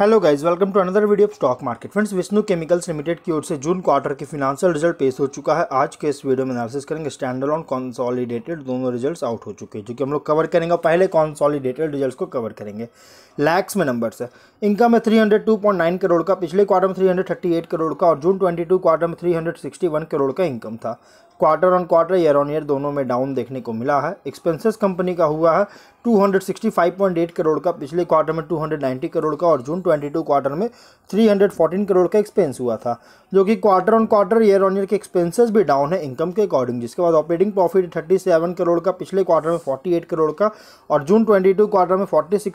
hello guys welcome to another video of stock market friends Vishnu chemicals limited की ओर से June quarter के financial result पेश हो चुका है आज के इस वीडियो में एनालिसिस करेंगे स्टैंडर्ड ऑन कॉन्सॉलिडेटेड दोनों रिजल्ट्स आउट हो चुके हैं जो कि हम लोग कवर करेंगे पहले कॉन्सॉलिडेटेड रिजल्ट को कवर करेंगे लैक्स में नंबर है इनकम है थ्री करोड़ का पिछले क्वार्टर में थ्री करोड़ का और जून ट्वेंटी क्वार्टर में थ्री करोड़ का इनकम था quarter on quarter year on year दोनों में डाउन देखने को मिला है एक्सपेंसेस कंपनी का हुआ है 265.8 करोड़ का पिछले क्वार्टर में 290 करोड़ का और जून 22 क्वार्टर में 314 करोड़ का एक्सपेंस हुआ था जो कि quarter on quarter year on year के एक्सपेंसेस भी डाउन है इनकम के अकॉर्डिंग जिसके बाद ऑपरेटिंग प्रॉफिट 37 करोड़ का पिछले क्वार्टर में 48 करोड़ का और जून 22 क्वार्टर में फोर्टी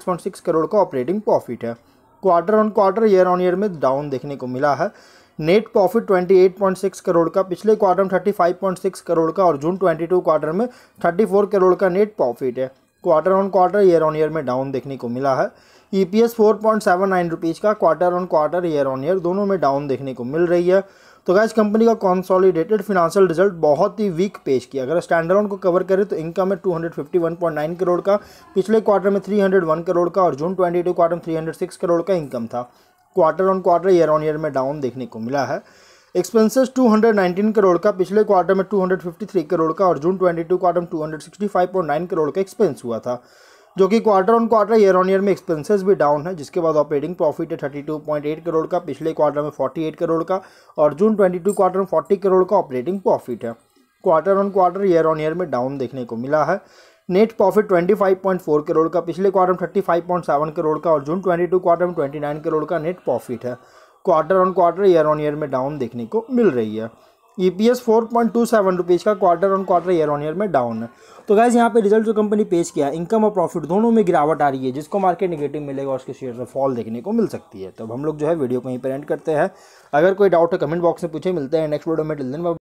करोड़ का ऑपरेटिंग प्रॉफिट है quarter on quarter year on year में डाउन देखने को मिला है नेट प्रॉफिट 28.6 करोड़ का पिछले क्वार्टर में 35.6 करोड़ का और जून 22 क्वार्टर में 34 करोड़ का नेट प्रॉफिट है quarter on quarter year on year में डाउन देखने को मिला है E P S four point seven nine rupees का quarter on quarter year on year दोनों में डाउन देखने को मिल रही है तो गैस कंपनी का कॉन्सॉलीडेटेड फिनांशियल रिजल्ट बहुत ही वीक पेश किया अगर स्टैंडर्ड को कवर करें तो इनकम है 251.9 करोड़ का पिछले क्वार्टर में 301 करोड़ का और जून 22 क्वार्टर में 306 करोड़ का इनकम था quarter on quarter year on year में डाउन देखने को मिला है एक्सपेंसेस 219 करोड़ का पिछले क्वार्टर में 253 करोड़ का और जून 22 क्वार्टर में 265.9 करोड़ का एक्सपेंस हुआ था जो कि quarter on quarter year on year में एक्सपेंसेस भी डाउन है जिसके बाद ऑपरेटिंग प्रॉफिट है 32.8 करोड़ का पिछले क्वार्टर में 48 करोड़ का और जून 22 क्वार्टर में 40 करोड़ का ऑपरेटिंग प्रॉफिट है quarter on quarter year on year में डाउन देखने को मिला है नेट प्रॉफिट 25.4 करोड़ का पिछले क्वार्टर में 35.7 करोड़ का और जून 22 क्वार्टर में 29 करोड़ का नेट प्रॉफिट है quarter on quarter year on year में डाउन देखने को मिल रही है E P S four point two seven rupees का quarter on quarter year on year में डाउन है तो गैस यहाँ पे रिजल्ट जो कंपनी पेश किया है इनकम और प्रॉफिट दोनों में गिरावट आ रही है जिसको मार्केट नेगेटिव मिलेगा उसके शेयर में फॉल देखने को मिल सकती है तो हम लोग जो है वीडियो को यहीं पर एंड करते हैं अगर कोई डाउट है कमेंट बॉक्स में पूछे मिलते हैं नेक्स्ट वीडियो में टिल दिन